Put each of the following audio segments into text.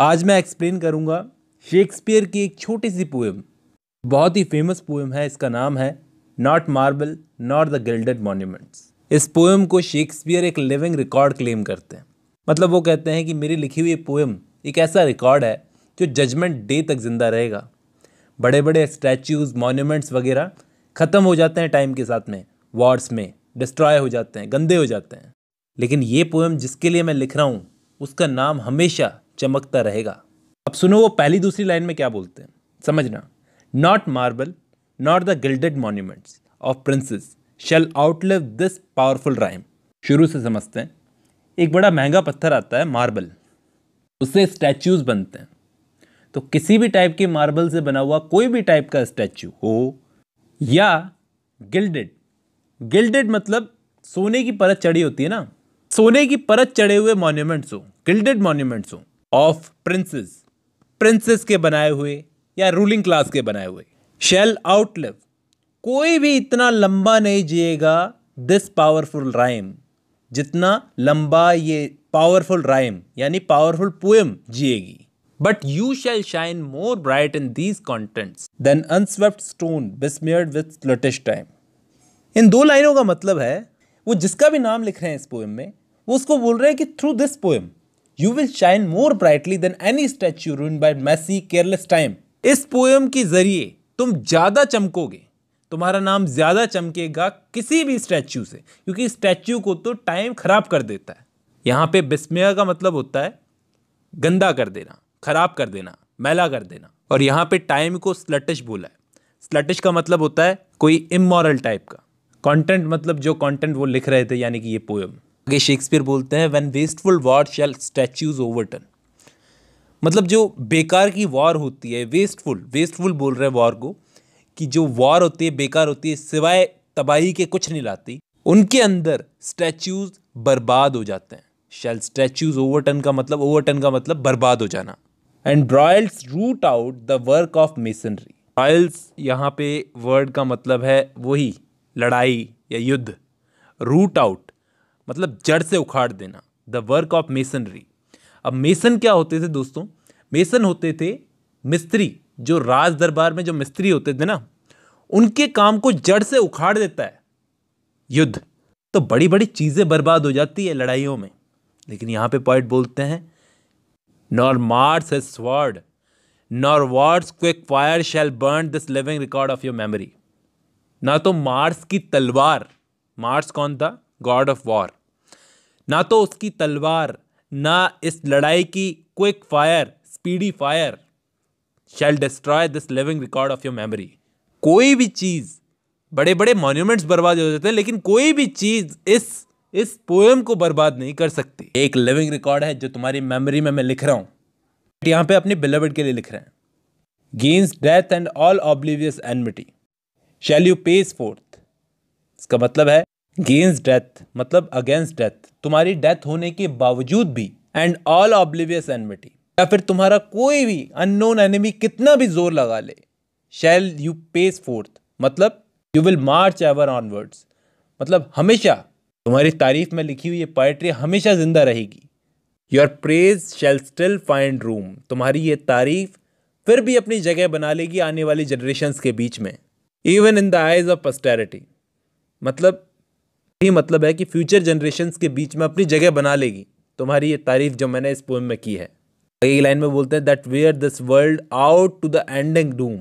आज मैं एक्सप्लेन करूँगा शेक्सपियर की एक छोटी सी पोएम बहुत ही फेमस पोएम है इसका नाम है not marble not the gilded monuments इस पोएम को शेक्सपियर एक लिविंग रिकॉर्ड क्लेम करते हैं मतलब वो कहते हैं कि मेरी लिखी हुई पोएम एक ऐसा रिकॉर्ड है जो जजमेंट डे तक जिंदा रहेगा बड़े बड़े स्टैचूज़ मॉन्यूमेंट्स वगैरह ख़त्म हो जाते हैं टाइम के साथ में वार्ड्स में डिस्ट्रॉय हो जाते हैं गंदे हो जाते हैं लेकिन ये पोएम जिसके लिए मैं लिख रहा हूँ उसका नाम हमेशा चमकता रहेगा अब सुनो वो पहली दूसरी लाइन में क्या बोलते हैं समझना not marble not the gilded monuments of princes shall outlive this powerful rhyme शुरू से समझते हैं एक बड़ा महंगा पत्थर आता है मार्बल उससे स्टैचूज़ बनते हैं तो किसी भी टाइप के मार्बल से बना हुआ कोई भी टाइप का स्टैचू हो या गिल्डेड गिल्डेड मतलब सोने की परत चढ़ी होती है ना सोने की परत चढ़े हुए मॉन्यूमेंट्स हो गिल्डेड मॉन्यूमेंट्स हो ऑफ प्रिंसेस प्रिंसेस के बनाए हुए या रूलिंग क्लास के बनाए हुए शेल आउटलिव कोई भी इतना लंबा नहीं जिएगा दिस पावरफुल राइम जितना लंबा ये पावरफुल राइम यानी पावरफुल पोएम जिएगी but you shall shine more bright in these contents than unswept stone besmeared with sluttish time इन दो लाइनों का मतलब है वो जिसका भी नाम लिख रहे हैं इस पोएम में वो उसको बोल रहे हैं कि through this poem you will shine more brightly than any statue ruin by messy careless time इस पोएम के जरिए तुम ज़्यादा चमकोगे तुम्हारा नाम ज़्यादा चमकेगा किसी भी स्टैच्यू से क्योंकि स्टैच्यू को तो टाइम ख़राब कर देता है यहाँ पे बिस्मया का मतलब होता है गंदा कर देना ख़राब कर देना मैला कर देना और यहाँ पे टाइम को स्लटिश बोला है स्लटिश का मतलब होता है कोई इमोरल टाइप का कंटेंट मतलब जो कंटेंट वो लिख रहे थे यानी कि ये पोएम आगे शेक्सपियर बोलते हैं when wasteful war shall statues overturn मतलब जो बेकार की वॉर होती है वेस्टफुल वेस्टफुल बोल रहे हैं वॉर को कि जो वॉर होती है बेकार होती है सिवाय तबाही के कुछ नहीं लाती उनके अंदर स्टैचूज बर्बाद हो जाते हैं शेल स्टैचूज ओवरटन का मतलब ओवरटन का मतलब बर्बाद हो जाना and broils root out the work of masonry broils यहाँ पे वर्ड का मतलब है वही लड़ाई या युद्ध रूट आउट मतलब जड़ से उखाड़ देना द वर्क ऑफ मेसनरी अब मेसन क्या होते थे दोस्तों मेसन होते थे मिस्त्री जो राज दरबार में जो मिस्त्री होते थे ना उनके काम को जड़ से उखाड़ देता है युद्ध तो बड़ी बड़ी चीज़ें बर्बाद हो जाती है लड़ाइयों में लेकिन यहाँ पे पॉइंट बोलते हैं nor Mars his sword nor war's quick fire shall burn this living record of your memory ना तो मार्स की तलवार मार्स कौन था गॉड ऑफ वॉर ना तो उसकी तलवार ना इस लड़ाई की quick fire speedy fire shall destroy this living record of your memory कोई भी चीज़ बड़े बड़े मॉन्यूमेंट्स बर्बाद हो जाते हैं लेकिन कोई भी चीज़ इस इस पोएम को बर्बाद नहीं कर सकती एक लिविंग रिकॉर्ड है जो तुम्हारी मेमोरी में मैं लिख रहा हूँ यहाँ पे अपने बिलवड के लिए लिख रहे हैं gainst death and all oblivious enmity shall you pace forth इसका मतलब है गेंस डेथ मतलब अगेंस्ट डेथ तुम्हारी डेथ होने के बावजूद भी एंड ऑल ऑब्लिवियस एनमिटी या फिर तुम्हारा कोई भी अननोन एनिमी कितना भी जोर लगा ले शैल यू पेस फोर्थ मतलब you will march ever onwards मतलब हमेशा तुम्हारी तारीफ में लिखी हुई ये पोइट्री हमेशा जिंदा रहेगी your praise shall still find room तुम्हारी ये तारीफ फिर भी अपनी जगह बना लेगी आने वाली जनरेशन के बीच में even in the eyes of posterity मतलब ये मतलब है कि फ्यूचर जनरेशन के बीच में अपनी जगह बना लेगी तुम्हारी ये तारीफ जो मैंने इस पोएम में की है अगली लाइन में बोलते हैं that wear this world out to the ending doom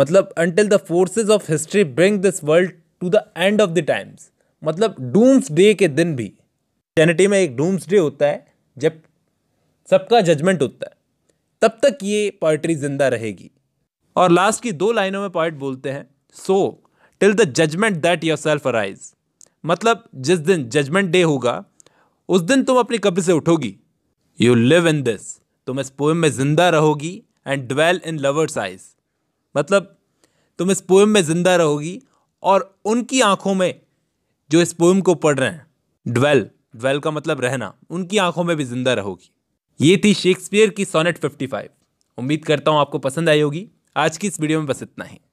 मतलब until the forces of history bring this world to the end of the times मतलब डूम्स डे के दिन भी चैनिटी में एक डूम्स डे होता है जब सबका जजमेंट होता है तब तक ये पोइट्री जिंदा रहेगी और लास्ट की दो लाइनों में पॉइंट बोलते हैं so till the judgment that yourself arise मतलब जिस दिन जजमेंट डे होगा उस दिन तुम अपनी कब्र से उठोगी यू लिव इन दिस तुम इस पोएम में ज़िंदा रहोगी and dwell in lovers' eyes मतलब तुम इस पोएम में ज़िंदा रहोगी और उनकी आंखों में जो इस पोएम को पढ़ रहे हैं डवेल डवेल का मतलब रहना उनकी आंखों में भी ज़िंदा रहोगी ये थी शेक्सपियर की सोनेट 55 उम्मीद करता हूँ आपको पसंद आई होगी आज की इस वीडियो में बस इतना ही